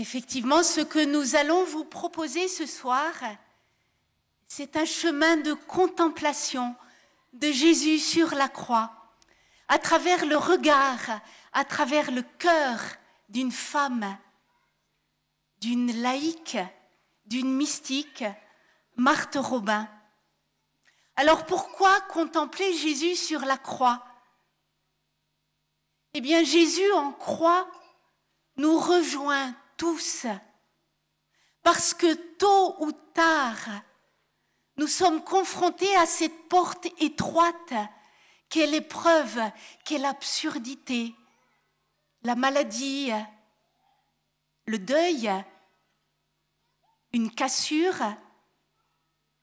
Effectivement, ce que nous allons vous proposer ce soir, c'est un chemin de contemplation de Jésus sur la croix, à travers le regard, à travers le cœur d'une femme, d'une laïque, d'une mystique, Marthe Robin. Alors pourquoi contempler Jésus sur la croix Eh bien Jésus en croix nous rejoint tous, parce que tôt ou tard, nous sommes confrontés à cette porte étroite Quelle l'épreuve, quelle absurdité, la maladie, le deuil, une cassure,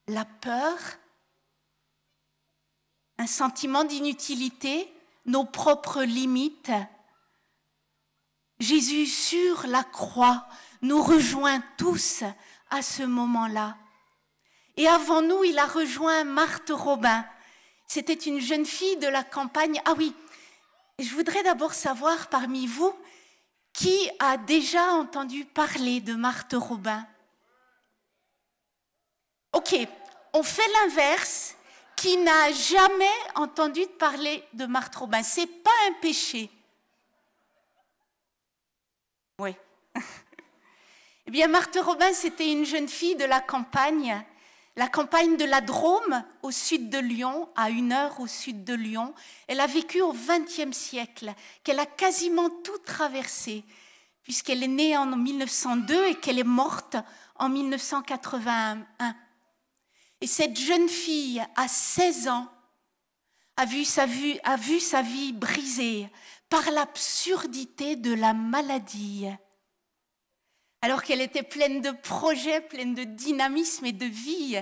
la peur, un sentiment d'inutilité, nos propres limites. Jésus sur la croix nous rejoint tous à ce moment-là. Et avant nous, il a rejoint Marthe Robin. C'était une jeune fille de la campagne. Ah oui, je voudrais d'abord savoir parmi vous qui a déjà entendu parler de Marthe Robin. Ok, on fait l'inverse. Qui n'a jamais entendu parler de Marthe Robin C'est pas un péché. Eh bien, Marthe Robin, c'était une jeune fille de la campagne, la campagne de la Drôme, au sud de Lyon, à une heure au sud de Lyon. Elle a vécu au XXe siècle, qu'elle a quasiment tout traversé, puisqu'elle est née en 1902 et qu'elle est morte en 1981. Et cette jeune fille, à 16 ans, a vu sa vie, a vu sa vie brisée par l'absurdité de la maladie alors qu'elle était pleine de projets, pleine de dynamisme et de vie.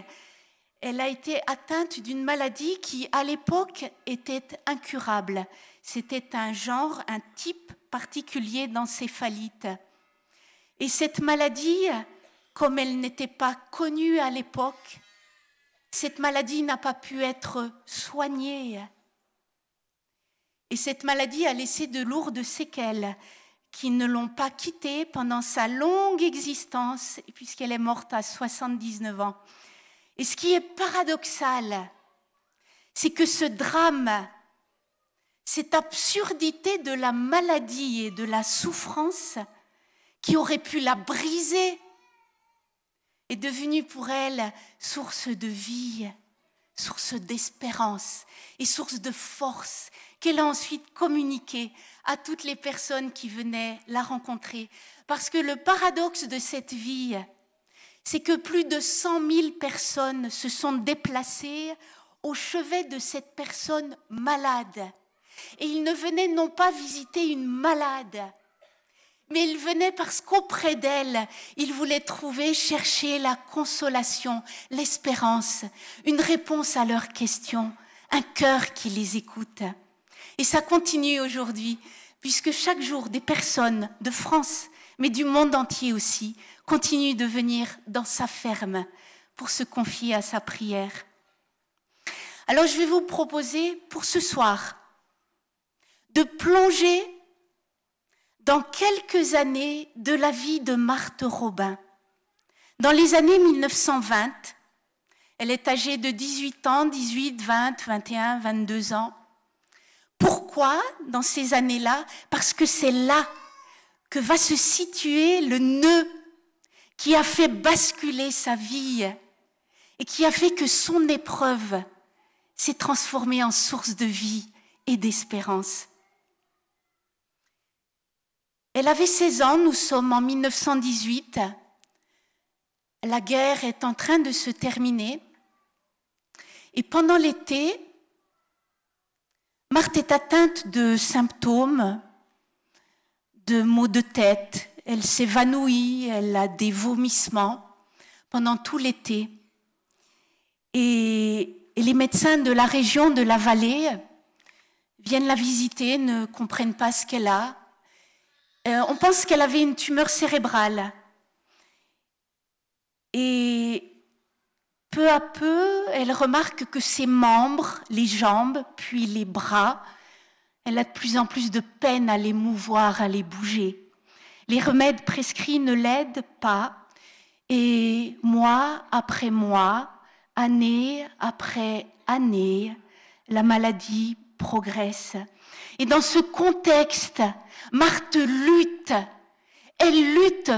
Elle a été atteinte d'une maladie qui, à l'époque, était incurable. C'était un genre, un type particulier d'encéphalite. Et cette maladie, comme elle n'était pas connue à l'époque, cette maladie n'a pas pu être soignée. Et cette maladie a laissé de lourdes séquelles qui ne l'ont pas quittée pendant sa longue existence, puisqu'elle est morte à 79 ans. Et ce qui est paradoxal, c'est que ce drame, cette absurdité de la maladie et de la souffrance qui aurait pu la briser, est devenue pour elle source de vie, source d'espérance et source de force qu'elle a ensuite communiqué à toutes les personnes qui venaient la rencontrer. Parce que le paradoxe de cette vie, c'est que plus de 100 000 personnes se sont déplacées au chevet de cette personne malade. Et ils ne venaient non pas visiter une malade, mais ils venaient parce qu'auprès d'elle, ils voulaient trouver, chercher la consolation, l'espérance, une réponse à leurs questions, un cœur qui les écoute. Et ça continue aujourd'hui, puisque chaque jour, des personnes de France, mais du monde entier aussi, continuent de venir dans sa ferme pour se confier à sa prière. Alors je vais vous proposer pour ce soir de plonger dans quelques années de la vie de Marthe Robin. Dans les années 1920, elle est âgée de 18 ans, 18, 20, 21, 22 ans. Pourquoi dans ces années-là Parce que c'est là que va se situer le nœud qui a fait basculer sa vie et qui a fait que son épreuve s'est transformée en source de vie et d'espérance. Elle avait 16 ans, nous sommes en 1918. La guerre est en train de se terminer. Et pendant l'été, Marthe est atteinte de symptômes, de maux de tête. Elle s'évanouit, elle a des vomissements pendant tout l'été. Et, les médecins de la région de la vallée viennent la visiter, ne comprennent pas ce qu'elle a. Euh, on pense qu'elle avait une tumeur cérébrale. Et peu à peu, elle remarque que ses membres, les jambes, puis les bras, elle a de plus en plus de peine à les mouvoir, à les bouger. Les remèdes prescrits ne l'aident pas, et mois après mois, année après année, la maladie progresse. Et dans ce contexte, Marthe lutte. Elle lutte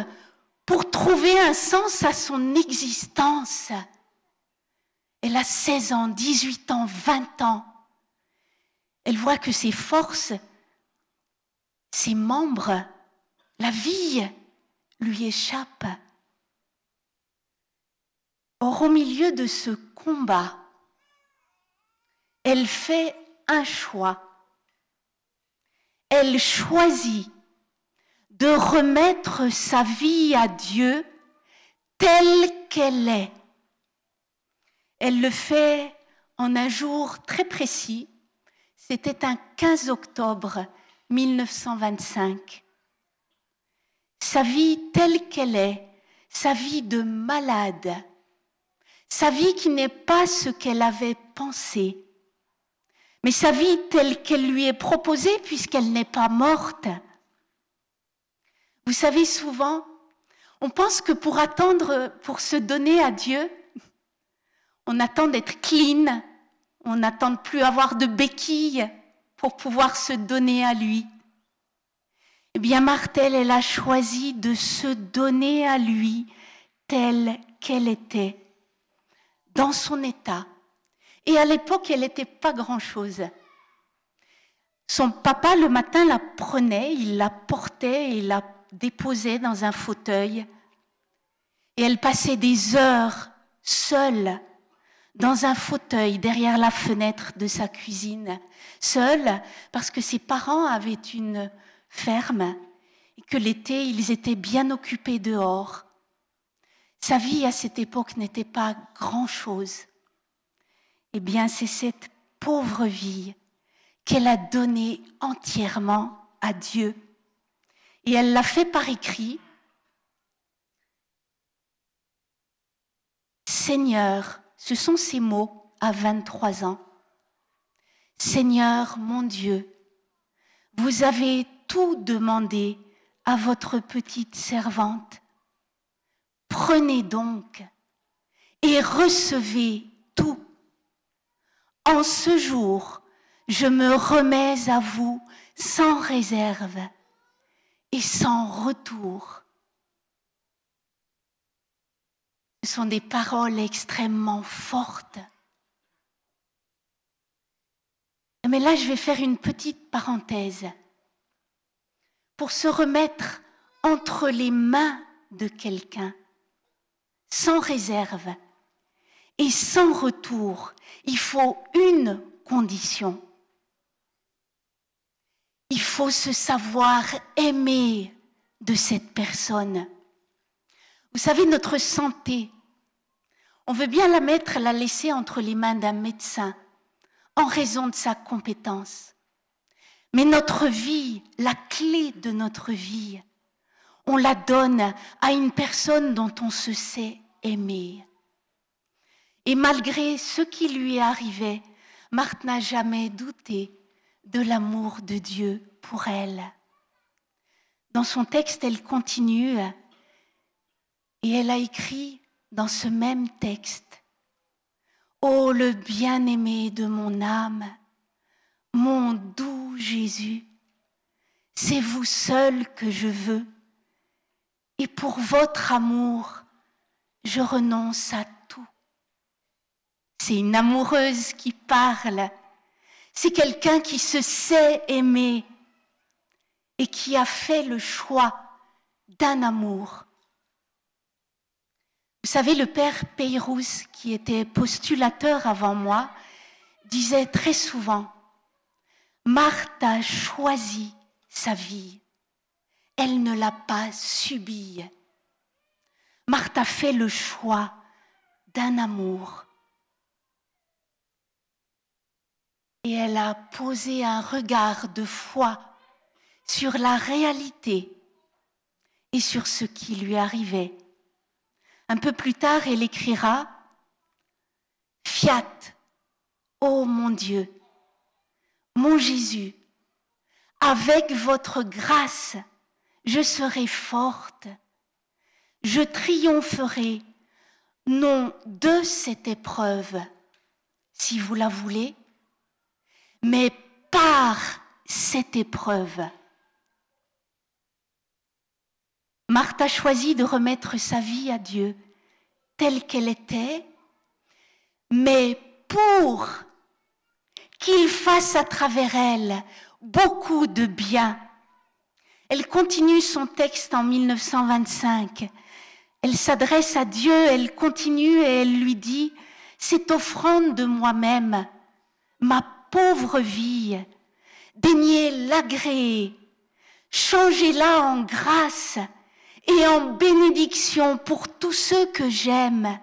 pour trouver un sens à son existence elle a 16 ans, 18 ans, 20 ans. Elle voit que ses forces, ses membres, la vie lui échappent. Or, au milieu de ce combat, elle fait un choix. Elle choisit de remettre sa vie à Dieu telle qu'elle est, elle le fait en un jour très précis. C'était un 15 octobre 1925. Sa vie telle qu'elle est, sa vie de malade, sa vie qui n'est pas ce qu'elle avait pensé, mais sa vie telle qu'elle lui est proposée puisqu'elle n'est pas morte. Vous savez, souvent, on pense que pour attendre, pour se donner à Dieu, on attend d'être clean, on n'attend de plus avoir de béquilles pour pouvoir se donner à lui. Eh bien, Martel, elle a choisi de se donner à lui telle qu'elle était, dans son état. Et à l'époque, elle n'était pas grand-chose. Son papa, le matin, la prenait, il la portait et la déposait dans un fauteuil. Et elle passait des heures seule dans un fauteuil derrière la fenêtre de sa cuisine, seul parce que ses parents avaient une ferme et que l'été, ils étaient bien occupés dehors. Sa vie à cette époque n'était pas grand-chose. Eh bien, c'est cette pauvre vie qu'elle a donnée entièrement à Dieu. Et elle l'a fait par écrit. Seigneur, ce sont ces mots à 23 ans. Seigneur mon Dieu, vous avez tout demandé à votre petite servante. Prenez donc et recevez tout. En ce jour, je me remets à vous sans réserve et sans retour. Ce sont des paroles extrêmement fortes. Mais là, je vais faire une petite parenthèse pour se remettre entre les mains de quelqu'un, sans réserve et sans retour. Il faut une condition. Il faut se savoir aimer de cette personne. Vous savez, notre santé, on veut bien la mettre, la laisser entre les mains d'un médecin en raison de sa compétence. Mais notre vie, la clé de notre vie, on la donne à une personne dont on se sait aimer. Et malgré ce qui lui est arrivé, Marthe n'a jamais douté de l'amour de Dieu pour elle. Dans son texte, elle continue et elle a écrit dans ce même texte, Ô oh, le bien-aimé de mon âme, mon doux Jésus, c'est vous seul que je veux, et pour votre amour, je renonce à tout. C'est une amoureuse qui parle, c'est quelqu'un qui se sait aimer et qui a fait le choix d'un amour vous savez, le père Peyrouz, qui était postulateur avant moi, disait très souvent, Marthe a choisi sa vie, elle ne l'a pas subie. Marthe a fait le choix d'un amour. Et elle a posé un regard de foi sur la réalité et sur ce qui lui arrivait un peu plus tard, elle écrira Fiat, ô mon Dieu, mon Jésus, avec votre grâce, je serai forte, je triompherai, non de cette épreuve, si vous la voulez, mais par cette épreuve Marthe a choisi de remettre sa vie à Dieu telle qu'elle était, mais pour qu'il fasse à travers elle beaucoup de bien. Elle continue son texte en 1925. Elle s'adresse à Dieu, elle continue et elle lui dit, cette offrande de moi-même, ma pauvre vie, daignez l'agréer, changez-la en grâce et en bénédiction pour tous ceux que j'aime,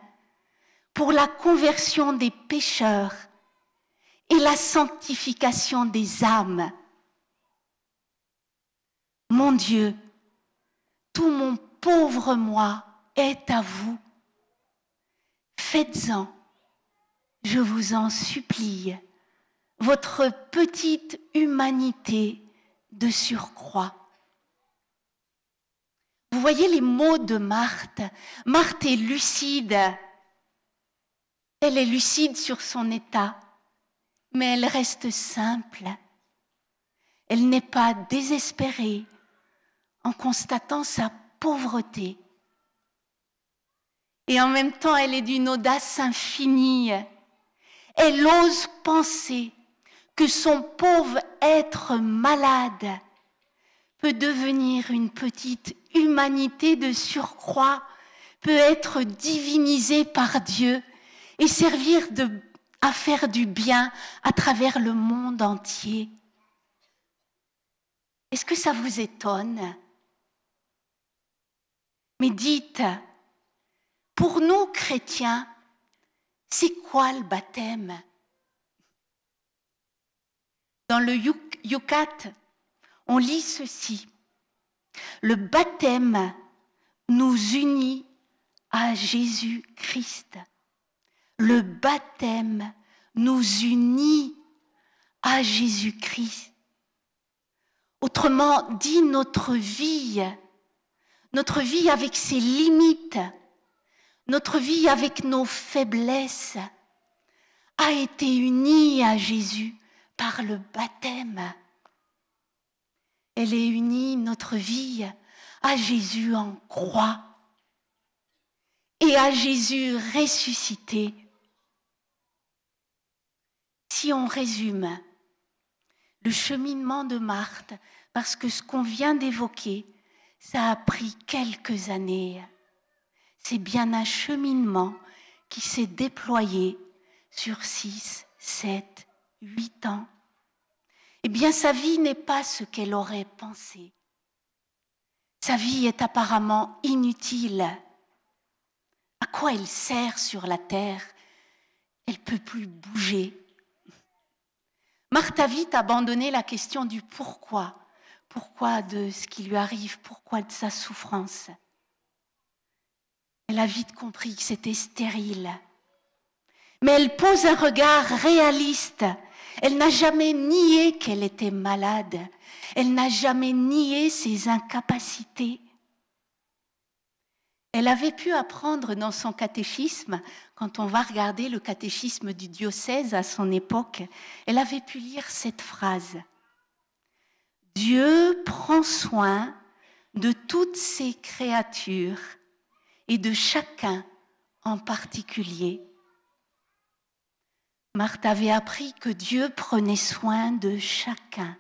pour la conversion des pécheurs et la sanctification des âmes. Mon Dieu, tout mon pauvre moi est à vous. Faites-en, je vous en supplie, votre petite humanité de surcroît. Vous voyez les mots de Marthe. Marthe est lucide. Elle est lucide sur son état, mais elle reste simple. Elle n'est pas désespérée en constatant sa pauvreté. Et en même temps, elle est d'une audace infinie. Elle ose penser que son pauvre être malade peut devenir une petite humanité de surcroît, peut être divinisée par Dieu et servir de, à faire du bien à travers le monde entier. Est-ce que ça vous étonne Mais dites, pour nous chrétiens, c'est quoi le baptême Dans le Yucat, on lit ceci. Le baptême nous unit à Jésus-Christ. Le baptême nous unit à Jésus-Christ. Autrement dit, notre vie, notre vie avec ses limites, notre vie avec nos faiblesses, a été unie à Jésus par le baptême. Elle est unie, notre vie, à Jésus en croix et à Jésus ressuscité. Si on résume le cheminement de Marthe, parce que ce qu'on vient d'évoquer, ça a pris quelques années. C'est bien un cheminement qui s'est déployé sur 6, 7, 8 ans eh bien sa vie n'est pas ce qu'elle aurait pensé. Sa vie est apparemment inutile. À quoi elle sert sur la terre Elle peut plus bouger. Marthe a vite abandonné la question du pourquoi, pourquoi de ce qui lui arrive, pourquoi de sa souffrance. Elle a vite compris que c'était stérile. Mais elle pose un regard réaliste elle n'a jamais nié qu'elle était malade. Elle n'a jamais nié ses incapacités. Elle avait pu apprendre dans son catéchisme, quand on va regarder le catéchisme du diocèse à son époque, elle avait pu lire cette phrase. Dieu prend soin de toutes ses créatures et de chacun en particulier. Marthe avait appris que Dieu prenait soin de chacun.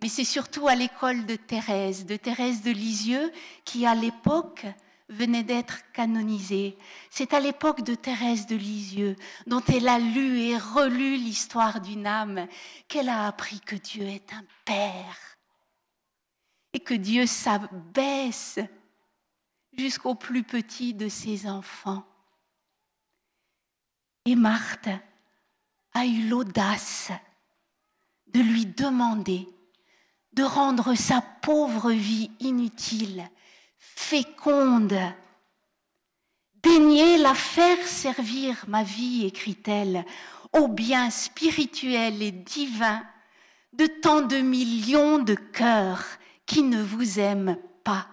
Mais c'est surtout à l'école de Thérèse, de Thérèse de Lisieux, qui à l'époque venait d'être canonisée. C'est à l'époque de Thérèse de Lisieux, dont elle a lu et relu l'histoire d'une âme, qu'elle a appris que Dieu est un Père et que Dieu s'abaisse jusqu'au plus petit de ses enfants. Et Marthe a eu l'audace de lui demander de rendre sa pauvre vie inutile, féconde. Daignez la faire servir, ma vie, écrit-elle, au bien spirituel et divin de tant de millions de cœurs qui ne vous aiment pas.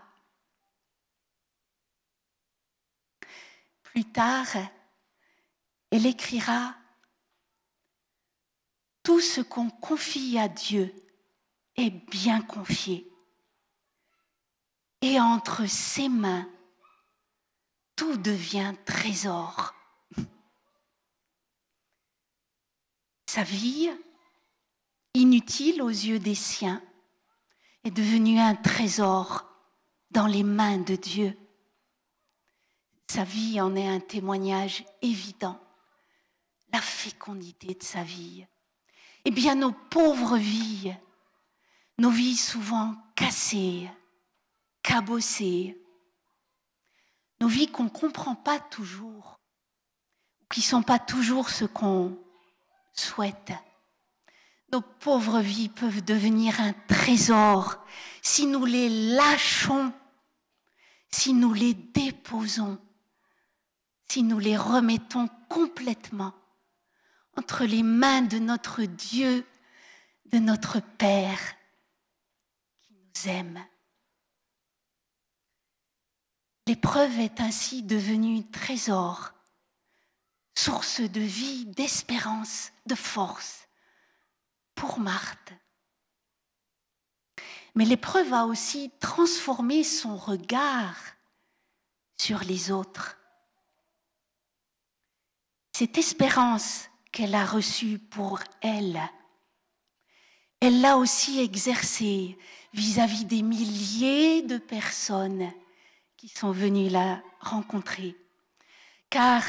Plus tard, elle écrira tout ce qu'on confie à Dieu est bien confié. Et entre ses mains, tout devient trésor. Sa vie, inutile aux yeux des siens, est devenue un trésor dans les mains de Dieu. Sa vie en est un témoignage évident. La fécondité de sa vie eh bien nos pauvres vies, nos vies souvent cassées, cabossées, nos vies qu'on ne comprend pas toujours, qui ne sont pas toujours ce qu'on souhaite. Nos pauvres vies peuvent devenir un trésor si nous les lâchons, si nous les déposons, si nous les remettons complètement entre les mains de notre Dieu, de notre Père qui nous aime. L'épreuve est ainsi devenue trésor, source de vie, d'espérance, de force pour Marthe. Mais l'épreuve a aussi transformé son regard sur les autres. Cette espérance qu'elle a reçu pour elle, elle l'a aussi exercée vis à -vis des milliers de personnes qui sont venues la rencontrer. Car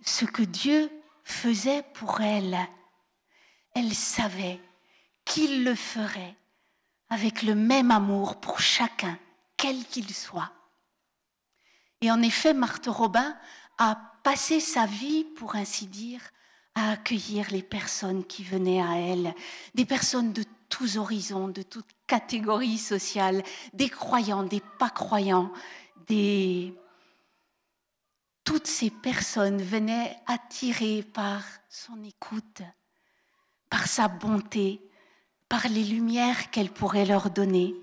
ce que Dieu faisait pour elle, elle savait qu'il le ferait avec le même amour pour chacun, quel qu'il soit. Et en effet, Marthe Robin a passé sa vie, pour ainsi dire, à accueillir les personnes qui venaient à elle, des personnes de tous horizons, de toutes catégories sociales, des croyants, des pas croyants, des... Toutes ces personnes venaient attirées par son écoute, par sa bonté, par les lumières qu'elle pourrait leur donner.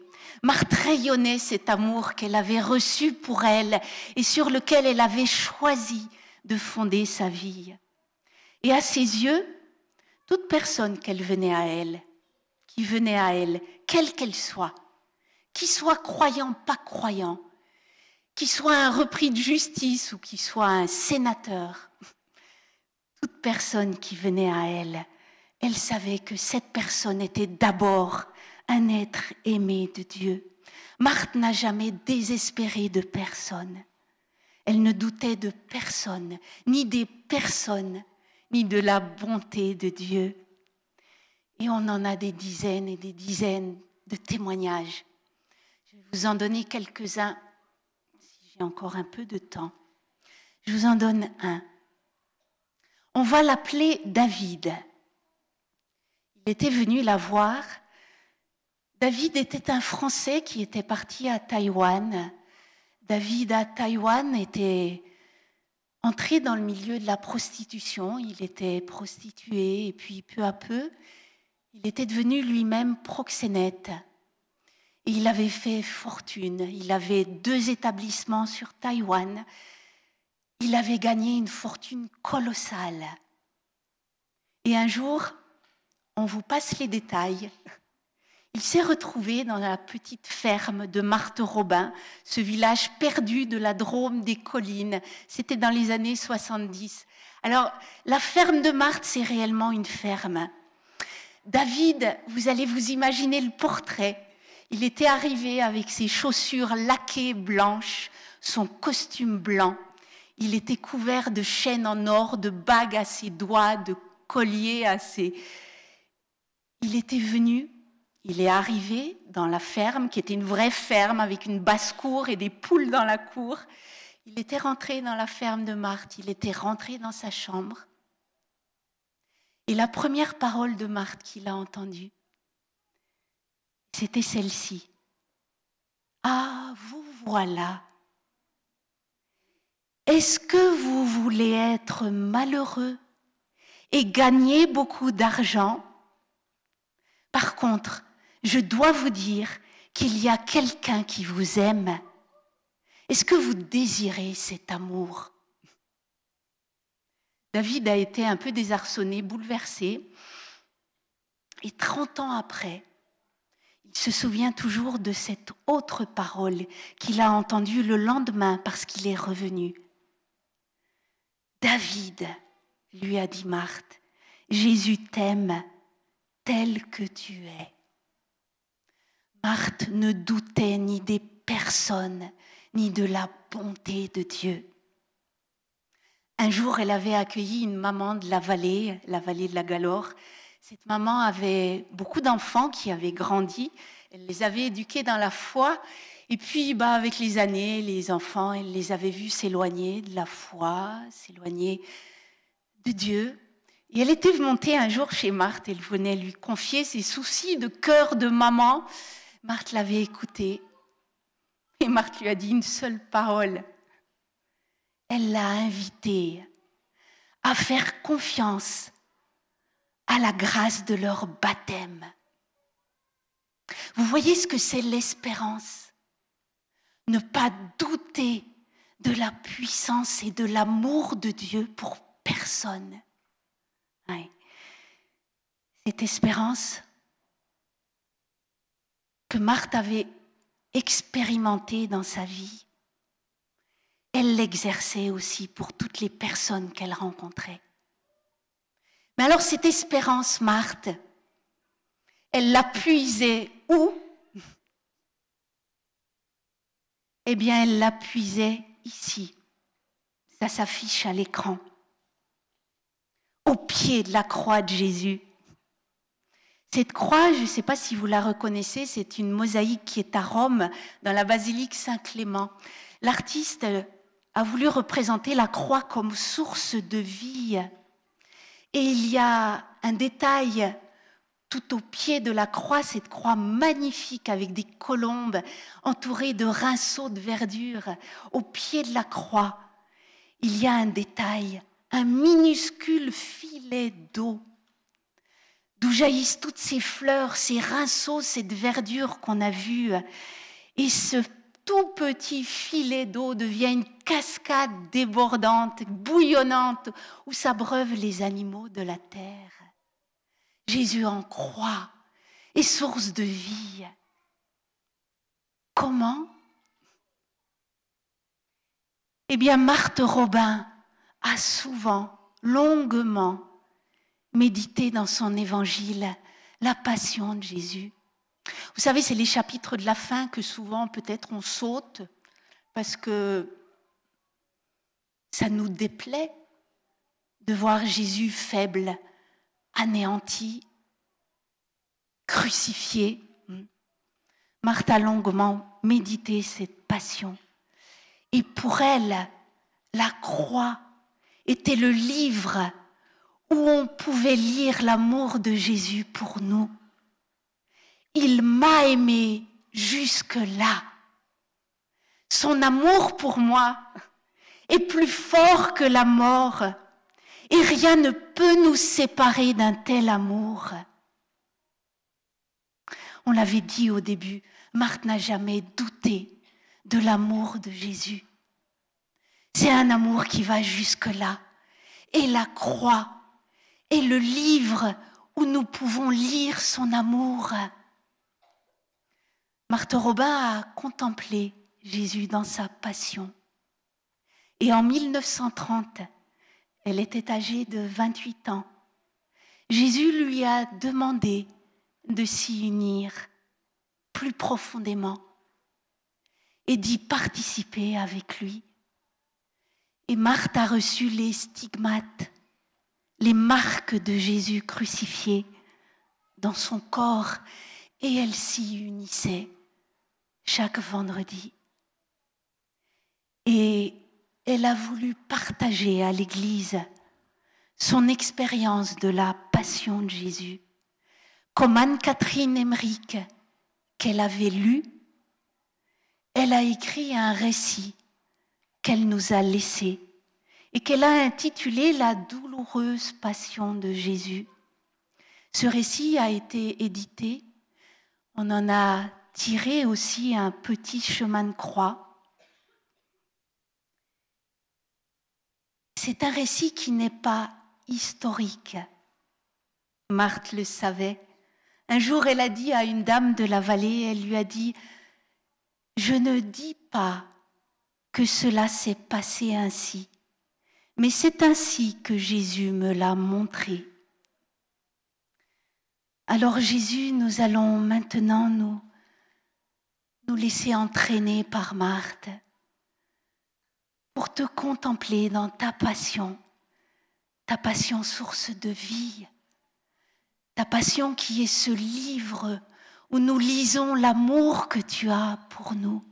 Marthe rayonnait cet amour qu'elle avait reçu pour elle et sur lequel elle avait choisi de fonder sa vie. Et à ses yeux, toute personne qu'elle venait à elle, qui venait à elle, quelle qu'elle soit, qui soit croyant, pas croyant, qui soit un repris de justice ou qui soit un sénateur, toute personne qui venait à elle, elle savait que cette personne était d'abord un être aimé de Dieu. Marthe n'a jamais désespéré de personne. Elle ne doutait de personne, ni des personnes de la bonté de Dieu. Et on en a des dizaines et des dizaines de témoignages. Je vais vous en donner quelques-uns, si j'ai encore un peu de temps. Je vous en donne un. On va l'appeler David. Il était venu la voir. David était un Français qui était parti à Taïwan. David à Taïwan était entré dans le milieu de la prostitution. Il était prostitué et puis peu à peu, il était devenu lui-même proxénète. Et il avait fait fortune. Il avait deux établissements sur Taïwan. Il avait gagné une fortune colossale. Et un jour, on vous passe les détails. Il s'est retrouvé dans la petite ferme de Marthe-Robin, ce village perdu de la Drôme des collines. C'était dans les années 70. Alors, la ferme de Marthe, c'est réellement une ferme. David, vous allez vous imaginer le portrait. Il était arrivé avec ses chaussures laquées blanches, son costume blanc. Il était couvert de chaînes en or, de bagues à ses doigts, de colliers à ses... Il était venu il est arrivé dans la ferme, qui était une vraie ferme avec une basse-cour et des poules dans la cour. Il était rentré dans la ferme de Marthe, il était rentré dans sa chambre. Et la première parole de Marthe qu'il a entendue, c'était celle-ci. Ah, vous voilà. Est-ce que vous voulez être malheureux et gagner beaucoup d'argent Par contre, je dois vous dire qu'il y a quelqu'un qui vous aime. Est-ce que vous désirez cet amour David a été un peu désarçonné, bouleversé. Et 30 ans après, il se souvient toujours de cette autre parole qu'il a entendue le lendemain parce qu'il est revenu. David lui a dit Marthe, Jésus t'aime tel que tu es. Marthe ne doutait ni des personnes, ni de la bonté de Dieu. Un jour, elle avait accueilli une maman de la vallée, la vallée de la Galore. Cette maman avait beaucoup d'enfants qui avaient grandi. Elle les avait éduqués dans la foi. Et puis, bah, avec les années, les enfants, elle les avait vus s'éloigner de la foi, s'éloigner de Dieu. Et elle était montée un jour chez Marthe. Elle venait lui confier ses soucis de cœur de maman. Marthe l'avait écouté et Marthe lui a dit une seule parole. Elle l'a invité à faire confiance à la grâce de leur baptême. Vous voyez ce que c'est l'espérance Ne pas douter de la puissance et de l'amour de Dieu pour personne. Cette espérance, Marthe avait expérimenté dans sa vie, elle l'exerçait aussi pour toutes les personnes qu'elle rencontrait. Mais alors cette espérance, Marthe, elle l'a puisait où Eh bien, elle l'a puisait ici. Ça s'affiche à l'écran. Au pied de la croix de Jésus, cette croix, je ne sais pas si vous la reconnaissez, c'est une mosaïque qui est à Rome, dans la basilique Saint-Clément. L'artiste a voulu représenter la croix comme source de vie. Et il y a un détail tout au pied de la croix, cette croix magnifique avec des colombes entourées de rinceaux de verdure. Au pied de la croix, il y a un détail, un minuscule filet d'eau d'où jaillissent toutes ces fleurs, ces rinceaux, cette verdure qu'on a vue. Et ce tout petit filet d'eau devient une cascade débordante, bouillonnante, où s'abreuvent les animaux de la terre. Jésus en croit, est source de vie. Comment Eh bien, Marthe Robin a souvent, longuement, méditer dans son évangile la passion de Jésus. Vous savez, c'est les chapitres de la fin que souvent peut-être on saute parce que ça nous déplaît de voir Jésus faible, anéanti, crucifié. Martha longuement médité cette passion. Et pour elle, la croix était le livre où on pouvait lire l'amour de Jésus pour nous. Il m'a aimé jusque-là. Son amour pour moi est plus fort que la mort et rien ne peut nous séparer d'un tel amour. On l'avait dit au début, Marthe n'a jamais douté de l'amour de Jésus. C'est un amour qui va jusque-là. Et la croix le livre où nous pouvons lire son amour. Marthe Robin a contemplé Jésus dans sa passion. Et en 1930, elle était âgée de 28 ans. Jésus lui a demandé de s'y unir plus profondément et d'y participer avec lui. Et Marthe a reçu les stigmates les marques de Jésus crucifié dans son corps et elle s'y unissait chaque vendredi. Et elle a voulu partager à l'Église son expérience de la passion de Jésus, comme Anne-Catherine Emmerich, qu'elle avait lue, elle a écrit un récit qu'elle nous a laissé et qu'elle a intitulé La douloureuse passion de Jésus. Ce récit a été édité. On en a tiré aussi un petit chemin de croix. C'est un récit qui n'est pas historique. Marthe le savait. Un jour, elle a dit à une dame de la vallée, elle lui a dit, Je ne dis pas que cela s'est passé ainsi, mais c'est ainsi que Jésus me l'a montré. Alors Jésus, nous allons maintenant nous, nous laisser entraîner par Marthe pour te contempler dans ta passion, ta passion source de vie, ta passion qui est ce livre où nous lisons l'amour que tu as pour nous.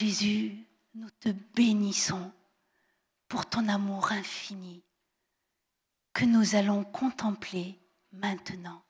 Jésus, nous te bénissons pour ton amour infini que nous allons contempler maintenant.